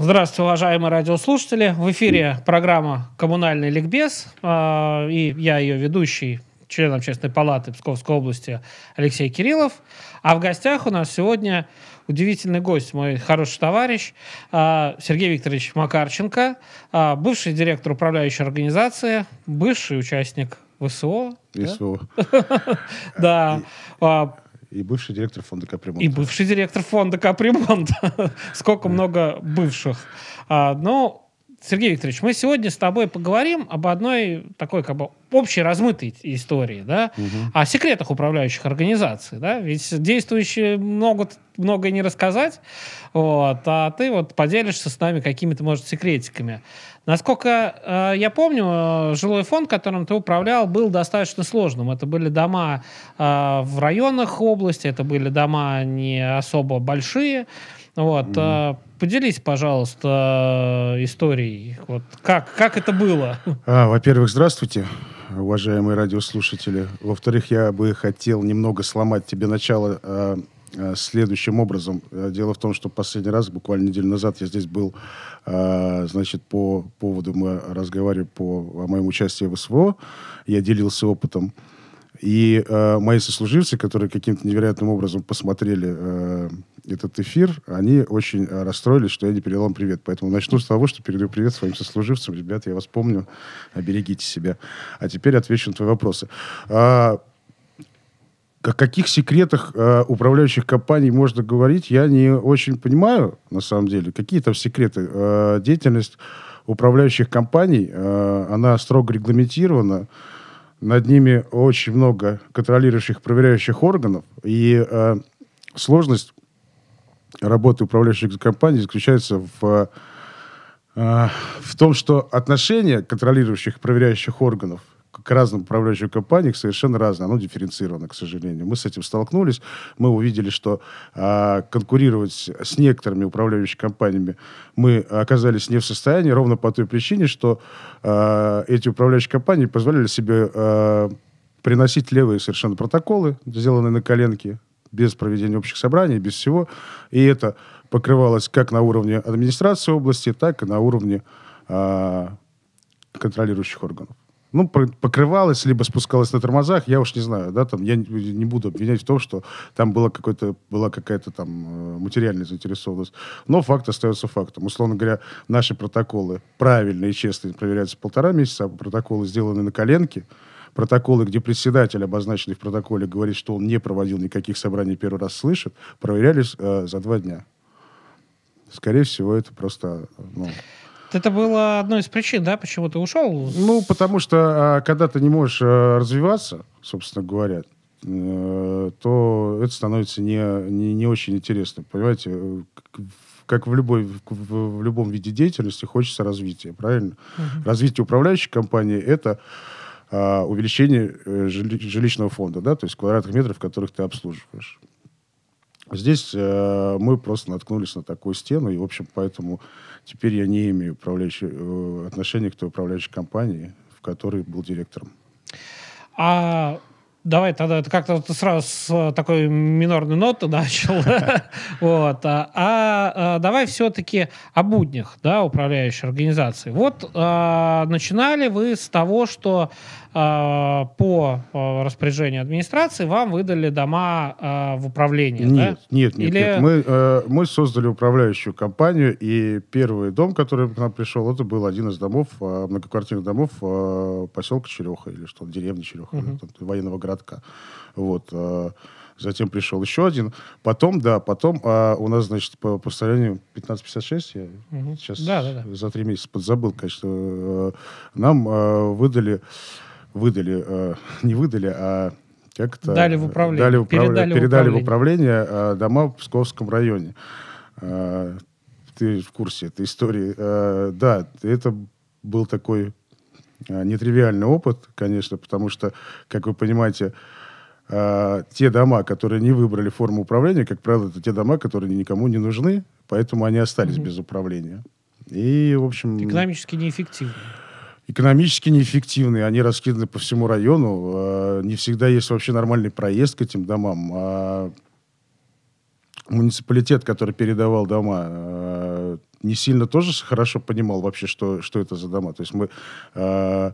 Здравствуйте, уважаемые радиослушатели. В эфире программа «Коммунальный ликбез». А, и я ее ведущий, член общественной палаты Псковской области Алексей Кириллов. А в гостях у нас сегодня удивительный гость, мой хороший товарищ а, Сергей Викторович Макарченко, а, бывший директор управляющей организации, бывший участник ВСО. ВСО. Да и бывший директор фонда капремонта. И бывший директор фонда капремонта. Сколько много бывших. А, ну, Сергей Викторович, мы сегодня с тобой поговорим об одной такой как бы общей размытой истории, да, угу. о секретах управляющих организаций, да, ведь действующие могут многое не рассказать, вот, а ты вот поделишься с нами какими-то, может, секретиками. Насколько э, я помню, э, жилой фонд, которым ты управлял, был достаточно сложным. Это были дома э, в районах области, это были дома не особо большие. Вот, mm. э, поделись, пожалуйста, э, историей. Вот как как это было? А, во-первых, здравствуйте, уважаемые радиослушатели. Во-вторых, я бы хотел немного сломать тебе начало. Э, Э, следующим образом. Э, дело в том, что последний раз, буквально неделю назад, я здесь был, э, значит, по поводу, мы разговаривали по о моем участии в СВО, я делился опытом. И э, мои сослуживцы, которые каким-то невероятным образом посмотрели э, этот эфир, они очень э, расстроились, что я не передал им привет. Поэтому начну с того, что передаю привет своим сослуживцам. Ребята, я вас помню, берегите себя. А теперь отвечу на твои вопросы. А, о каких секретах э, управляющих компаний можно говорить, я не очень понимаю, на самом деле. Какие там секреты? Э, деятельность управляющих компаний, э, она строго регламентирована. Над ними очень много контролирующих, проверяющих органов. И э, сложность работы управляющих компаний заключается в, э, в том, что отношения контролирующих, проверяющих органов – к разным управляющим компаниям совершенно разное, оно дифференцировано, к сожалению. Мы с этим столкнулись, мы увидели, что а, конкурировать с некоторыми управляющими компаниями мы оказались не в состоянии, ровно по той причине, что а, эти управляющие компании позволяли себе а, приносить левые совершенно протоколы, сделанные на коленке, без проведения общих собраний, без всего. И это покрывалось как на уровне администрации области, так и на уровне э, контролирующих органов ну, покрывалось либо спускалось на тормозах, я уж не знаю, да, там, я не буду обвинять в том, что там была, какой-то, была какая-то там э, материальная заинтересованность. Но факт остается фактом. Условно говоря, наши протоколы правильные и честные проверяются полтора месяца, а протоколы сделаны на коленке, протоколы, где председатель, обозначенный в протоколе, говорит, что он не проводил никаких собраний, первый раз слышит, проверялись э, за два дня. Скорее всего, это просто... Ну, это было одной из причин, да, почему ты ушел? Ну, потому что а, когда ты не можешь а, развиваться, собственно говоря, э, то это становится не, не, не очень интересно. Понимаете, как в, любой, в, в любом виде деятельности хочется развития, правильно? Угу. Развитие управляющей компании – это а, увеличение э, жили, жилищного фонда, да, то есть квадратных метров, которых ты обслуживаешь. Здесь э, мы просто наткнулись на такую стену, и, в общем, поэтому теперь я не имею управляющей, э, отношения к той управляющей компании, в которой был директором. А давай тогда как-то ты сразу с э, такой минорной ноты начал. вот. А, а, а давай все-таки о буднях да, управляющей организации. Вот а, начинали вы с того, что Э, по э, распоряжению администрации вам выдали дома э, в управление, Нет, да? нет, нет. Или... нет. Мы, мы создали управляющую компанию, и первый дом, который к нам пришел, это был один из домов, многоквартирных домов поселка Череха, или что, деревни Череха, угу. военного городка. Вот. Затем пришел еще один. Потом, да, потом а, у нас, значит, по постановлению 1556, я угу. сейчас да, да, да. за три месяца подзабыл, конечно, нам а, выдали выдали, э, не выдали, а как это? Дали в управление. Дали управля... передали, передали в управление, в управление э, дома в Псковском районе. Э, ты в курсе этой истории. Э, да, это был такой э, нетривиальный опыт, конечно, потому что, как вы понимаете, э, те дома, которые не выбрали форму управления, как правило, это те дома, которые никому не нужны, поэтому они остались mm-hmm. без управления. И, в общем... Экономически неэффективно экономически неэффективные, они раскиданы по всему району, а, не всегда есть вообще нормальный проезд к этим домам, а муниципалитет, который передавал дома, а, не сильно тоже хорошо понимал вообще, что, что это за дома. То есть мы... А,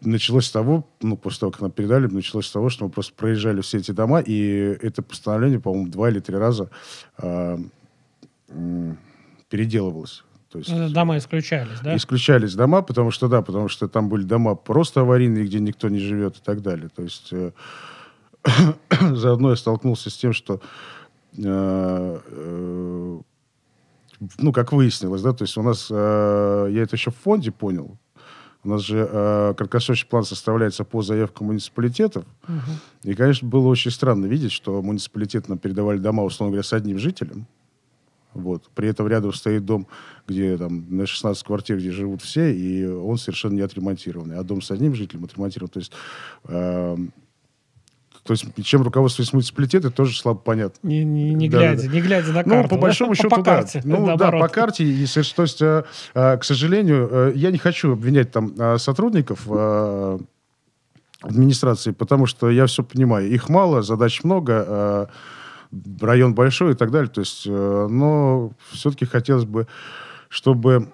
началось с того, ну, после того, как нам передали, началось с того, что мы просто проезжали все эти дома, и это постановление, по-моему, два или три раза переделывалось то есть, э, дома исключались, да? Исключались дома, потому что, да, потому что там были дома просто аварийные, где никто не живет и так далее. То есть э, заодно я столкнулся с тем, что э, э, ну, как выяснилось, да, то есть у нас, э, я это еще в фонде понял, у нас же э, краткосрочный план составляется по заявкам муниципалитетов. Угу. И, конечно, было очень странно видеть, что муниципалитет нам передавали дома, условно говоря, с одним жителем. Вот. При этом рядом стоит дом, где там на 16 квартир, где живут все, и он совершенно не отремонтированный. А дом с одним жителем отремонтирован. То есть, эм, то есть чем руководствуется руководствуясь это тоже слабо понятно. Не, не, не да, глядя, да. не глядя на ну, карту. Ну, по да? большому ну, счету, по да. Карте, ну, да, по карте. И, то есть, э, э, к сожалению, э, я не хочу обвинять там э, сотрудников э, администрации, потому что я все понимаю. Их мало, задач много. Э, район большой и так далее. То есть, э, но все-таки хотелось бы, чтобы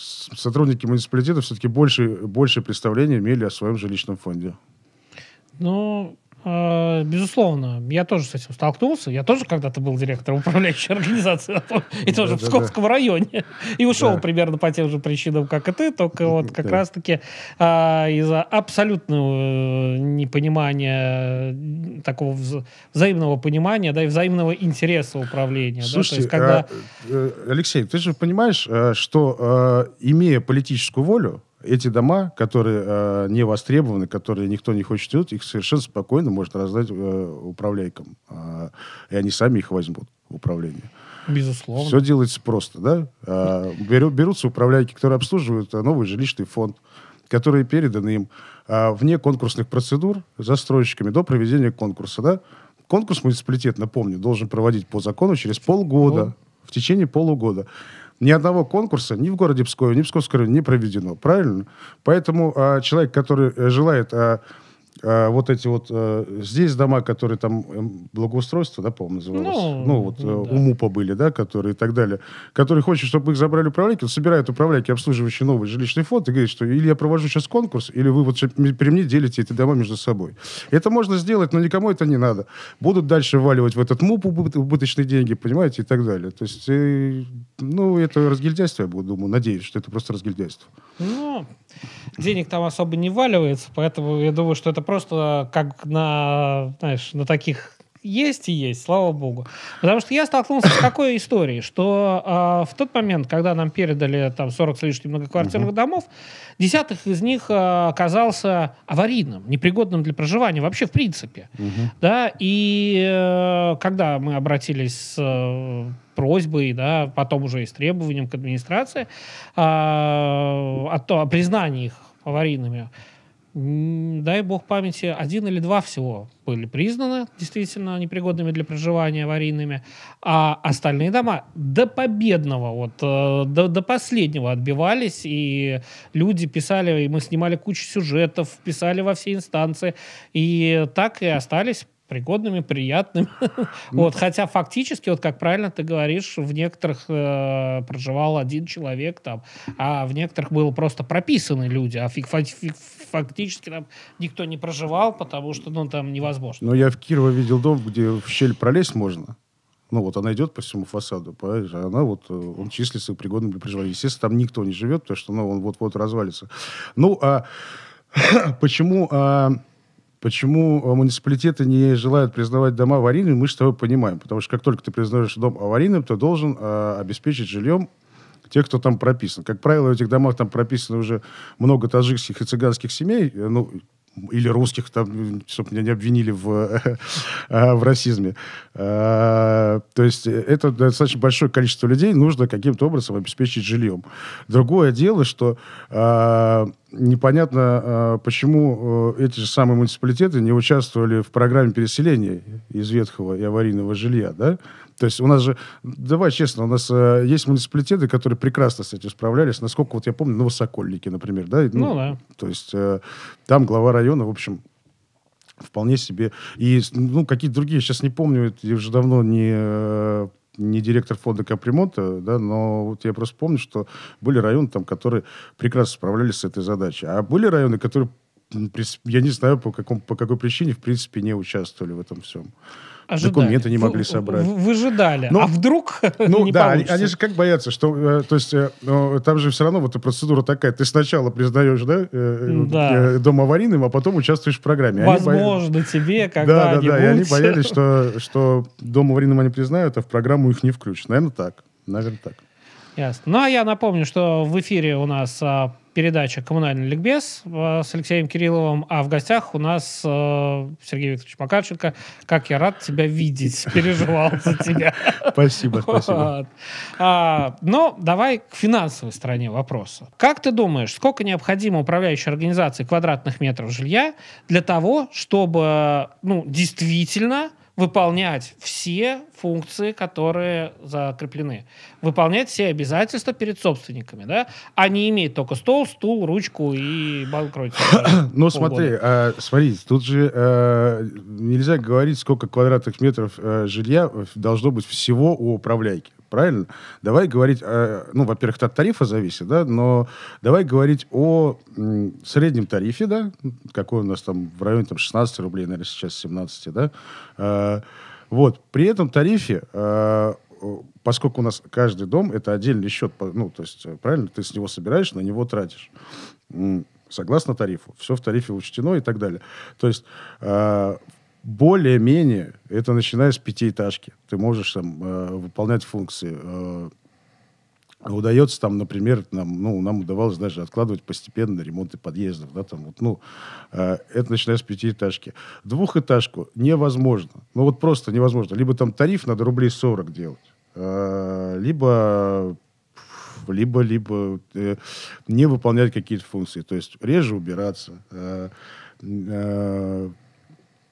сотрудники муниципалитета все-таки больше, больше представления имели о своем жилищном фонде. Ну, Э, безусловно, я тоже с этим столкнулся. Я тоже когда-то был директором управляющей организации, и тоже в Скотском районе. И ушел примерно по тем же причинам, как и ты, только вот как раз-таки э, из-за абсолютного э, непонимания, такого взаимного понимания, да, и взаимного интереса управления. Слушайте, а, Алексей, ты же понимаешь, что имея политическую волю, эти дома, которые э, не востребованы, которые никто не хочет делать, их совершенно спокойно может раздать э, управляйкам. Э, и они сами их возьмут в управление. Безусловно. Все делается просто, да? Э, а, беру, берутся управляйки, которые обслуживают э, новый жилищный фонд, которые переданы им э, вне конкурсных процедур застройщиками до проведения конкурса, да? Конкурс муниципалитет, напомню, должен проводить по закону через полгода, в течение полугода. Ни одного конкурса ни в городе Пскове, ни в Псковской районе не проведено, правильно? Поэтому а, человек, который э, желает... А, а, вот эти вот э, здесь дома, которые там эм, благоустройство, да, по-моему, называлось, ну, ну вот э, да. УМУПа были, да, которые и так далее, которые хочет, чтобы их забрали управляйки, он собирает управляйки, обслуживающий новый жилищный фонд, и говорит, что или я провожу сейчас конкурс, или вы вот при мне делите эти дома между собой. Это можно сделать, но никому это не надо. Будут дальше вваливать в этот МУП убыточные деньги, понимаете, и так далее. То есть, и, э, ну, это разгильдяйство, я буду, думаю, надеюсь, что это просто разгильдяйство. Ну, денег там особо не валивается, поэтому я думаю, что это просто как на, знаешь, на таких есть и есть, слава богу. Потому что я столкнулся с такой историей, что э, в тот момент, когда нам передали там 40 с лишним многоквартирных uh домов, десятых из них э, оказался аварийным, непригодным для проживания вообще в принципе. uh Да, и э, когда мы обратились с э, просьбой, да, потом уже и с требованием к администрации э, о, о признании их аварийными, дай бог памяти, один или два всего были признаны действительно непригодными для проживания, аварийными, а остальные дома до победного, вот, э, до, до последнего отбивались, и люди писали, и мы снимали кучу сюжетов, писали во все инстанции, и так и остались пригодными, приятными. Ну вот, хотя фактически, вот как правильно ты говоришь, в некоторых э, проживал один человек там, а в некоторых было просто прописаны люди, а фиг, фиг, фактически там никто не проживал, потому что, ну, там невозможно. Но я в Кирово видел дом, где в щель пролезть можно. Ну вот она идет по всему фасаду, понимаешь? А она вот, э, он числится пригодным для проживания. Естественно, там никто не живет, потому что ну, он вот-вот развалится. Ну, а почему... А, Почему а, муниципалитеты не желают признавать дома аварийными, мы с тобой понимаем. Потому что как только ты признаешь дом аварийным, ты должен э, обеспечить жильем тех, кто там прописан. Как правило, в этих домах там прописано уже много таджикских и цыганских семей, э, ну, или русских, там, чтобы меня не обвинили в, а, в расизме. А, то есть э, это достаточно большое количество людей нужно каким-то образом обеспечить жильем. Другое дело, что а, непонятно, почему э, эти же самые муниципалитеты не участвовали в программе переселения из ветхого и аварийного жилья, да? То есть у нас же, давай честно, у нас э, есть муниципалитеты, которые прекрасно с этим справлялись. Насколько вот я помню, новосокольники, ну, например, да? Ну, ну да. То есть э, там глава района, в общем, вполне себе. И ну, какие-то другие, сейчас не помню, я уже давно не э, не директор фонда капремонта, да, но вот я просто помню, что были районы, там, которые прекрасно справлялись с этой задачей. А были районы, которые я не знаю, по, какому, по какой причине, в принципе, не участвовали в этом всем. Ожидали. документы не могли вы, собрать. Выжидали. Но, ну, а вдруг Ну не да, получится? они же как боятся, что... Э, то есть э, ну, там же все равно вот эта процедура такая. Ты сначала признаешь, да, э, да. дом аварийным, а потом участвуешь в программе. Возможно, боя... тебе когда-нибудь. Да, да, да. И они боялись, что, что дом аварийным они признают, а в программу их не включат. Наверное, так. Наверное, так. Ясно. Ну, а я напомню, что в эфире у нас а, передача «Коммунальный ликбез» э, с Алексеем Кирилловым, а в гостях у нас э, Сергей Викторович Макарченко. Как я рад тебя видеть, переживал за тебя. Спасибо, спасибо. А, Но ну, давай к финансовой стороне вопроса. Как ты думаешь, сколько необходимо управляющей организации квадратных метров жилья для того, чтобы ну, действительно выполнять все функции, которые закреплены, выполнять все обязательства перед собственниками, да, а не иметь только стол, стул, ручку и банкротиться. Ну, смотри, а, смотри, тут же э, нельзя говорить, сколько квадратных метров э, жилья э, должно быть всего у управляйки правильно? Давай говорить, о, э, ну, во-первых, от тарифа зависит, да, но давай говорить о среднем тарифе, да, какой у нас там в районе там, 16 рублей, наверное, сейчас 17, да. Э, вот, при этом тарифе э, поскольку у нас каждый дом это отдельный счет, ну, то есть, э, правильно, ты с него собираешь, на него тратишь. Согласно тарифу. Все в тарифе учтено и так далее. То есть, э, более-менее, это начиная с пятиэтажки. Ты можешь там э, выполнять функции. Э, удается там, например, нам, ну, нам удавалось даже откладывать постепенно ремонты подъездов, да, там вот, ну, э, это начиная с пятиэтажки. Двухэтажку невозможно, ну вот просто невозможно. Либо там тариф надо рублей 40 делать, э, либо либо, либо э, не выполнять какие-то функции, то есть реже убираться, э, э,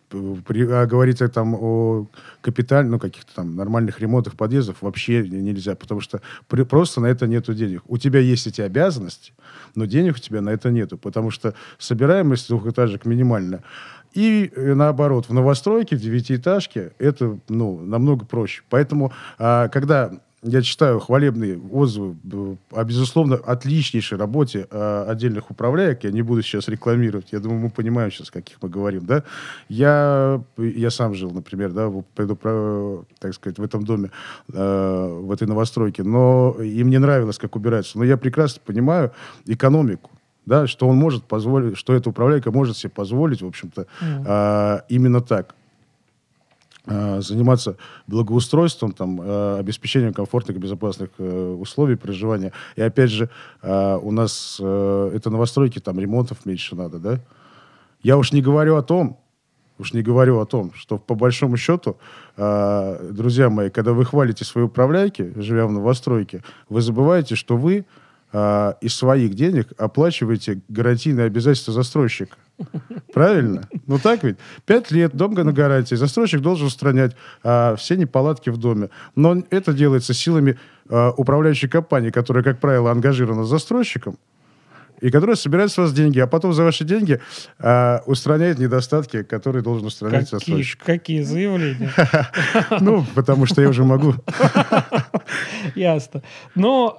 при, а говорить о, там, о капитальных, ну, каких-то там нормальных ремонтах подъездов вообще нельзя, потому что при, просто на это нету денег. У тебя есть эти обязанности, но денег у тебя на это нету, потому что собираемость двухэтажек минимальна. И э, наоборот, в новостройке, в девятиэтажке это ну, намного проще. Поэтому, а, когда я читаю хвалебные отзывы о, безусловно, отличнейшей работе а, отдельных управляек. Я не буду сейчас рекламировать. Я думаю, мы понимаем сейчас, о каких мы говорим, да? Я, я сам жил, например, да, в, так сказать, в этом доме, а, в этой новостройке. Но им не нравилось, как убираются. Но я прекрасно понимаю экономику да, что он может позволить, что эта управляйка может себе позволить, в общем-то, mm. а, именно так. Э, заниматься благоустройством, там, э, обеспечением комфортных и безопасных э, условий проживания. И опять же, у нас это новостройки, там ремонтов меньше надо, да? Я уж не говорю о том, уж не говорю о том, что по большому счету, друзья мои, когда вы хвалите свои управляйки, живя в новостройке, вы забываете, что вы из своих денег оплачиваете гарантийные обязательства застройщика. Правильно? Ну так ведь? Пять лет, дом на гарантии. Застройщик должен устранять а, все неполадки в доме. Но это делается силами а, управляющей компании, которая, как правило, ангажирована застройщиком, и которая собирает с вас деньги, а потом за ваши деньги а, устраняет недостатки, которые должен устранять какие, застройщик. Какие заявления? Ну, потому что я уже могу Ясно. Но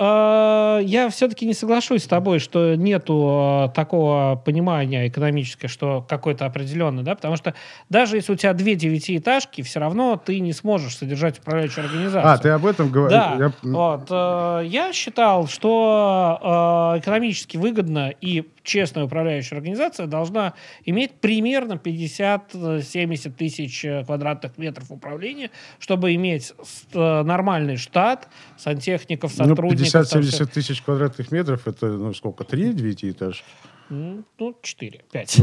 э, я все-таки не соглашусь с тобой, что нету э, такого понимания экономическое, что какое-то определенное, да, потому что даже если у тебя две девятиэтажки, все равно ты не сможешь содержать управляющую организацию. А, ты об этом говоришь? Да. Я... Вот, э, я считал, что э, экономически выгодно и честная управляющая организация должна иметь примерно 50-70 тысяч э, квадратных метров управления, чтобы иметь э, нормальный штат сантехников, ну, сотрудников. Ну, 50-70 тысяч квадратных метров, это ну, сколько, три девятиэтажки? Ну, 4, 5.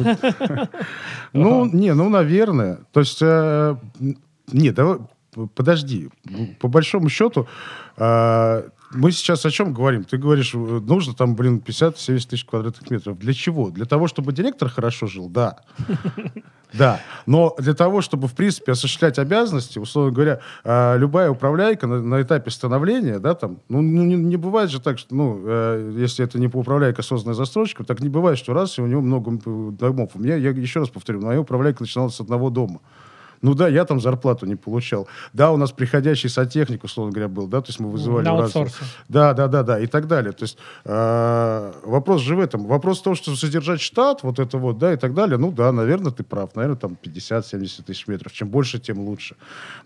Ну, не, ну, наверное. То есть, э, не, давай, подожди. По большому счету, мы сейчас о чем говорим? Ты говоришь, э, нужно там, блин, 50-70 тысяч квадратных метров. Для чего? Для того, чтобы директор хорошо жил? Да. Да, но для того, чтобы, в принципе, осуществлять обязанности, условно говоря, э, любая управляйка на, на этапе становления, да, там, ну, ну не, не бывает же так, что, ну, э, если это не управляйка, созданная застройщиком, так не бывает, что раз, и у него много домов. У меня, я еще раз повторю, моя управляйка начиналась с одного дома. Ну да, я там зарплату не получал. Да, у нас приходящий сотехник, условно говоря, был, да, то есть мы вызывали... На раз... Да, да, да, да, и так далее. То есть э, вопрос же в этом. Вопрос в том, что содержать штат, вот это вот, да, и так далее, ну да, наверное, ты прав. Наверное, там 50-70 тысяч метров. Чем больше, тем лучше.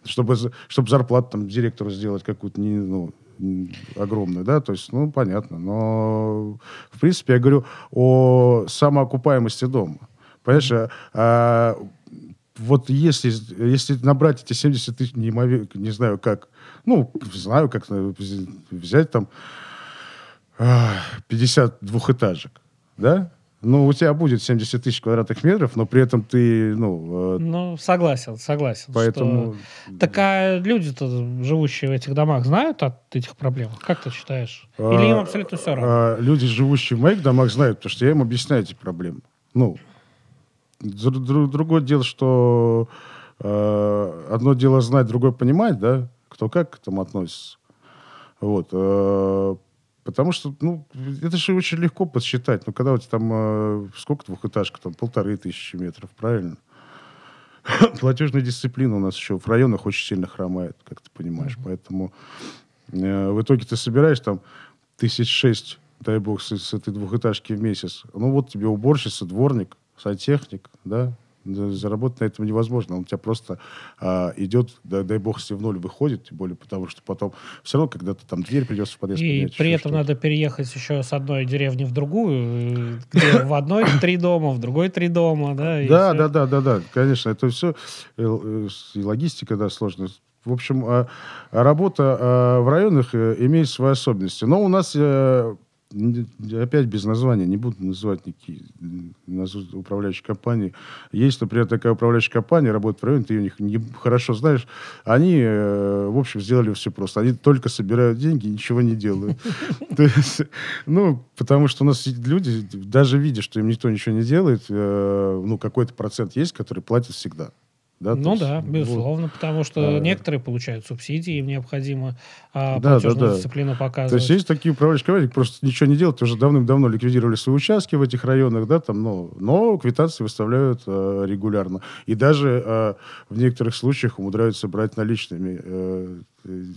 Чтобы, чтобы зарплату там директору сделать какую-то, не, ну, огромный, да, то есть, ну, понятно, но, в принципе, я говорю о самоокупаемости дома. Понимаешь, mm-hmm. а, вот если, если набрать эти 70 тысяч, не, не знаю как, ну, знаю как э, взять там 50 двухэтажек, да? Ну, у тебя будет 70 тысяч квадратных метров, но при этом ты, ну... Э, ну, согласен, согласен. Поэтому... Что... Так а люди-то, живущие в этих домах, знают о этих проблемах? Как ты считаешь? А, Или им абсолютно все равно? А, люди, живущие в моих домах, знают, потому что я им объясняю эти проблемы. Ну, Другое дело, что э, одно дело знать, другое понимать, да, кто как к этому относится. Вот. Э, потому что, ну, это же очень легко подсчитать. Ну, когда у тебя там, э, сколько двухэтажка, там, полторы тысячи метров, правильно? Платежная дисциплина у нас еще в районах очень сильно хромает, как ты понимаешь. Mm-hmm. Поэтому э, в итоге ты собираешь там тысяч шесть, дай бог, с, с этой двухэтажки в месяц. Ну, вот тебе уборщица, дворник – сантехник, да, заработать на этом невозможно. Он у тебя просто а, идет, дай бог, если в ноль выходит, тем более потому, что потом все равно когда-то там дверь придется в подъезд И при этом надо переехать еще с одной деревни в другую, где в одной три дома, в другой три дома, да? Да, да, да, да, да, конечно, это все э, э, и логистика, да, сложная. В общем, а, а работа а, в районах э, имеет свои особенности. Но у нас опять без названия, не буду называть никакие управляющие компании. Есть, например, такая управляющая компания, работает в районе, ты у них не, хорошо знаешь. Они, э, в общем, сделали все просто. Они только собирают деньги, ничего не делают. Ну, потому что у нас люди, даже видя, что им никто ничего не делает, э, ну, какой-то процент есть, который платит всегда. Да, ну есть, да, безусловно, вот, потому что а, некоторые получают субсидии, им необходимо а, да, платежную да, да. дисциплину показывать. То есть есть такие управляющие компании, просто ничего не делают, уже давным-давно ликвидировали свои участки в этих районах, да, там, но, но квитанции выставляют а, регулярно. И даже а, в некоторых случаях умудряются брать наличными. А,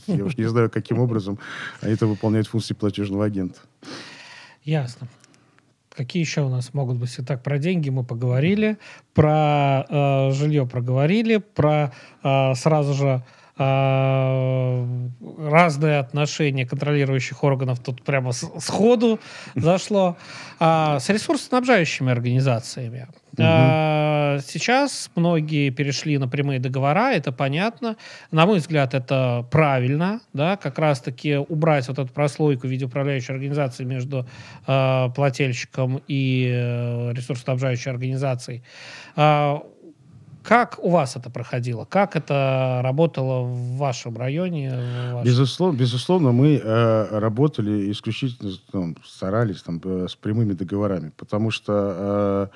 я уж не знаю, каким образом они это выполняют функции платежного агента. Ясно. Какие еще у нас могут быть? Итак, про деньги мы поговорили, про э, жилье проговорили, про э, сразу же а, разные отношения контролирующих органов тут прямо сходу зашло, а с ресурсоснабжающими организациями. Угу. Сейчас многие перешли на прямые договора, это понятно. На мой взгляд, это правильно, да, как раз-таки убрать вот эту прослойку в виде управляющей организации между э, плательщиком и э, ресурсоснабжающей организацией. Э, как у вас это проходило? Как это работало в вашем районе? В вашем... Безусловно, безусловно, мы э, работали исключительно, там, ну, старались там, э, с прямыми договорами, потому что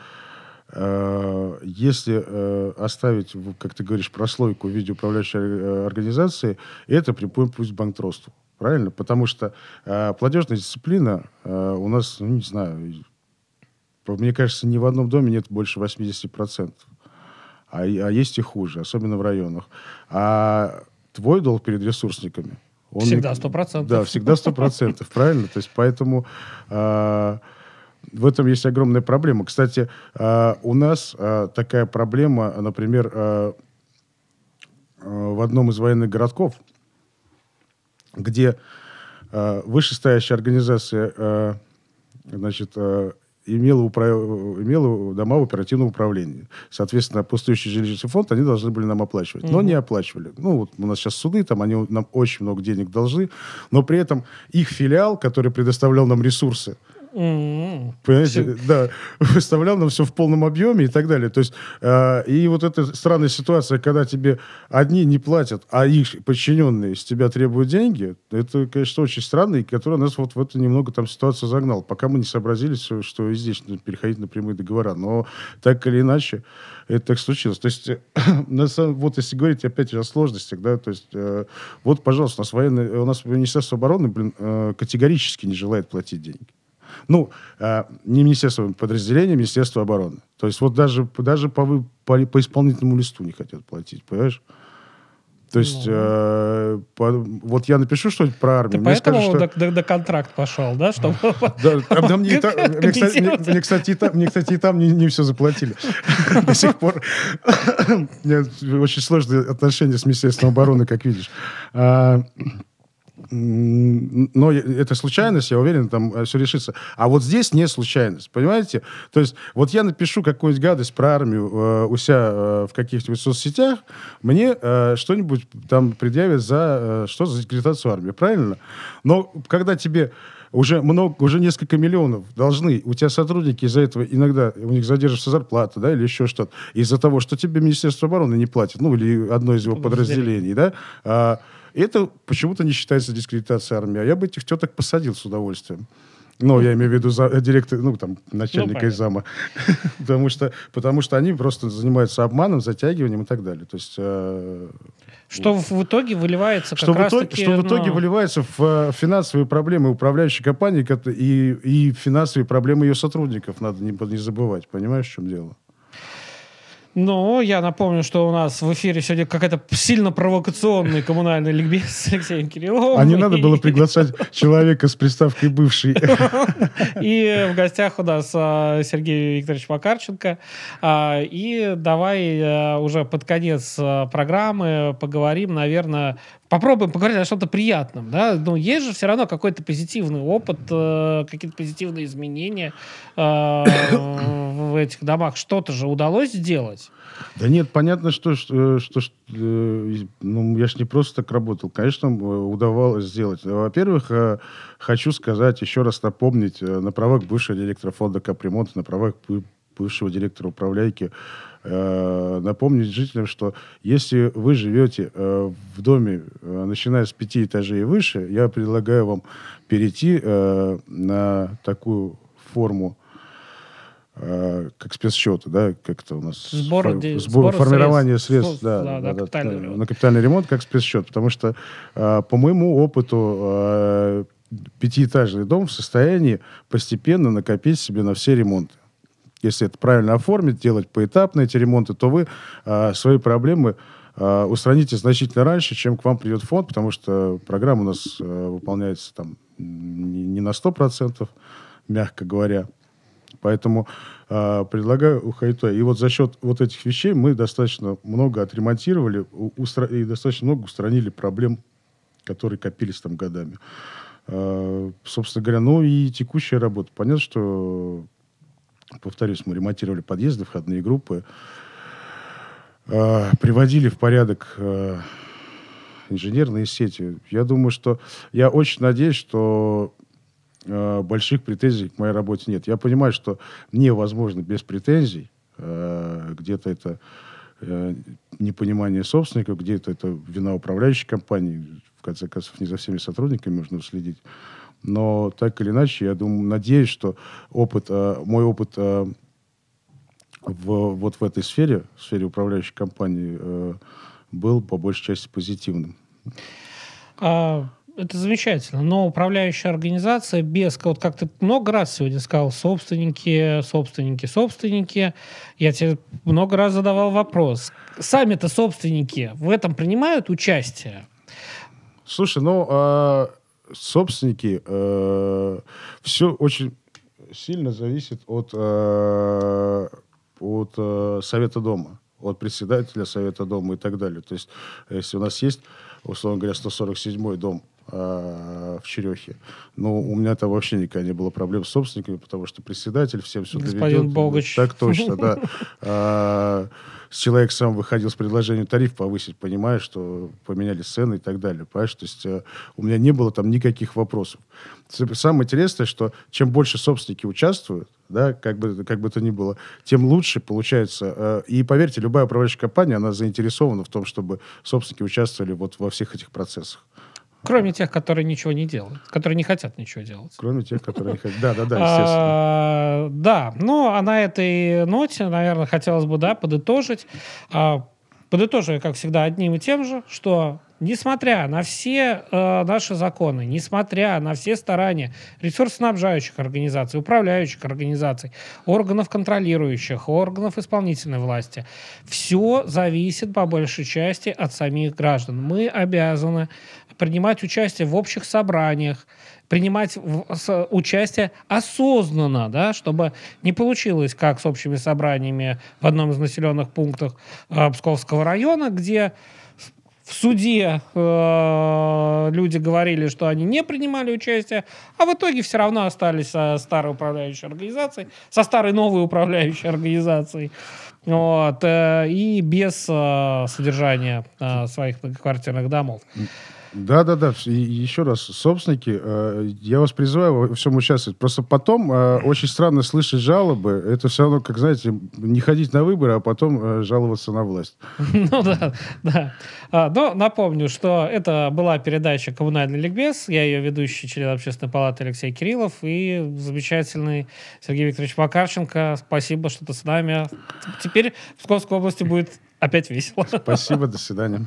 э, э если э, оставить, как ты говоришь, прослойку в виде управляющей э, организации, это прямой путь к банкротству. Правильно? Потому что э, платежная дисциплина э, у нас, ну, не знаю, мне кажется, ни в одном доме нет больше 80% а, а есть и хуже, особенно в районах. А твой долг перед ресурсниками... Он всегда сто процентов. Да, всегда сто процентов, правильно? То есть поэтому а, в этом есть огромная проблема. Кстати, а, у нас а, такая проблема, например, в одном из военных городков, где э, вышестоящая организация значит, имела, управ... имела дома в оперативном управлении. Соответственно, пустующий жилищный фонд они должны были нам оплачивать. Mm-hmm. Но не оплачивали. Ну, вот у нас сейчас суды, там они нам очень много денег должны. Но при этом их филиал, который предоставлял нам ресурсы, mm Понимаете, да, выставлял нам все в полном объеме и так далее. То есть, э, и вот эта странная ситуация, когда тебе одни не платят, а их подчиненные с тебя требуют деньги, это, конечно, очень странно, и которая нас вот в эту немного там ситуацию загнал, пока мы не сообразили, что и здесь нужно переходить на прямые договора. Но так или иначе, это так случилось. То есть, на самом, вот если говорить опять же о сложностях, да, то есть, э, вот, пожалуйста, у нас военный, у нас Министерство обороны, блин, э, категорически не желает платить деньги ну, а, не министерство а подразделения, министерство обороны. То есть вот даже, даже по, по, по исполнительному листу не хотят платить, понимаешь? То есть, э, по, вот я напишу что-нибудь про армию. Ты мне поэтому скажут, что... до, до, до контракт пошел, да? Чтобы... мне, кстати, и там не все заплатили. До сих пор. У очень сложные отношения с Министерством обороны, как видишь но это случайность, я уверен, там э, все решится. А вот здесь не случайность, понимаете? То есть вот я напишу какую-нибудь гадость про армию э, у себя э, в каких-нибудь соцсетях, мне э, что-нибудь там предъявят за э, что за дискредитацию армии, правильно? Но когда тебе уже много, уже несколько миллионов должны, у тебя сотрудники из-за этого иногда, у них задерживается зарплата, да, или еще что-то, из-за того, что тебе Министерство обороны не платит, ну, или одно из его подразделений, да, а, это почему-то не считается дискредитацией армии. А я бы этих теток посадил с удовольствием. Ну, я имею в виду за, э, директор, ну, там, ну, начальника ну, и зама. потому, что, потому что они просто занимаются обманом, затягиванием и так далее. То есть... Э, что вот. в итоге выливается что в итоге, таки, Что ну... в итоге выливается в, в э, финансовые проблемы управляющей компании и, и финансовые проблемы ее сотрудников. Надо не, не забывать. Понимаешь, в чем дело? Ну, я напомню, что у нас в эфире сегодня какая-то сильно провокационный коммунальный ликбез с Алексеем Кирилловым. А не надо было приглашать человека с приставкой «бывший». И в гостях у нас а, Сергей Викторович Макарченко. А, и давай а, уже под конец программы поговорим, наверное, попробуем поговорить о что-то приятном, да, ну, есть же все равно какой-то позитивный опыт, э, какие-то позитивные изменения э, в этих домах, что-то же удалось сделать? Да нет, понятно, что, что, э, что, что э, ну, я же не просто так работал, конечно, удавалось сделать. Во-первых, э, хочу сказать, еще раз напомнить, на правах бывшего директора фонда капремонта, на правах бывшего директора управляйки, Э, напомнить жителям, что если вы живете э, в доме, э, начиная с пяти этажей и выше, я предлагаю вам перейти на такую форму как спецсчет, да, как это у нас сбор, фор, сбор, сбор формирование средств, средств да, да, да, на, капитальный на капитальный ремонт как спецсчет, потому что по моему опыту пятиэтажный дом в состоянии постепенно накопить себе на все ремонты если это правильно оформить, делать поэтапно эти ремонты, то вы э, свои проблемы э, устраните значительно раньше, чем к вам придет фонд, потому что программа у нас э, выполняется там не, не на 100%, мягко говоря. Поэтому э, предлагаю уходить туда. И вот за счет вот этих вещей мы достаточно много отремонтировали устра- и достаточно много устранили проблем, которые копились там годами. Э, собственно говоря, ну и текущая работа. Понятно, что повторюсь, мы ремонтировали подъезды, входные группы, э, приводили в порядок э, инженерные сети. Я думаю, что я очень надеюсь, что э, больших претензий к моей работе нет. Я понимаю, что невозможно без претензий. Э, где-то это э, непонимание собственников, где-то это вина управляющей компании. В конце концов, не за всеми сотрудниками нужно следить но так или иначе, я думаю, надеюсь, что опыт, э, мой опыт э, в, вот в этой сфере, в сфере управляющей компании, э, был по большей части позитивным. А, это замечательно, но управляющая организация без, вот как ты много раз сегодня сказал, собственники, собственники, собственники, я тебе много раз задавал вопрос, сами-то собственники в этом принимают участие? Слушай, ну, э, собственники, э, все очень сильно зависит от, э, от э, совета дома, от председателя совета дома и так далее. То есть, если у нас есть, условно говоря, 147-й дом э, в Черехе, но ну, у меня там вообще никогда не было проблем с собственниками, потому что председатель всем все Господин доведет. Господин Богач. Так точно, да а, человек сам выходил с предложением тариф повысить, понимая, что поменяли цены и так далее. Понимаешь? То есть э, у меня не было там никаких вопросов. Самое интересное, что чем больше собственники участвуют, да, как бы, как бы то ни было, тем лучше получается. Э, и поверьте, любая управляющая компания, она заинтересована в том, чтобы собственники участвовали вот во всех этих процессах. Кроме тех, которые ничего не делают, которые не хотят ничего делать. Кроме тех, которые не хотят. Да, да, да, а, естественно. Да, ну, а на этой ноте, наверное, хотелось бы, да, подытожить. А, подытоживаю, как всегда, одним и тем же, что несмотря на все э, наши законы, несмотря на все старания ресурсоснабжающих организаций, управляющих организаций, органов контролирующих, органов исполнительной власти, все зависит по большей части от самих граждан. Мы обязаны принимать участие в общих собраниях, принимать участие осознанно, да, чтобы не получилось, как с общими собраниями в одном из населенных пунктов э, Псковского района, где в суде э, люди говорили, что они не принимали участие, а в итоге все равно остались со старой управляющей организацией, со старой новой управляющей организацией. Вот, э, и без э, содержания э, своих многоквартирных домов. Да, да, да. И еще раз, собственники, э, я вас призываю во всем участвовать. Просто потом э, очень странно слышать жалобы. Это все равно, как знаете, не ходить на выборы, а потом э, жаловаться на власть. Ну да, да. А, но напомню, что это была передача «Коммунальный ликбез». Я ее ведущий, член общественной палаты Алексей Кириллов и замечательный Сергей Викторович Макарченко. Спасибо, что ты с нами. Теперь в Псковской области будет опять весело. Спасибо, до свидания.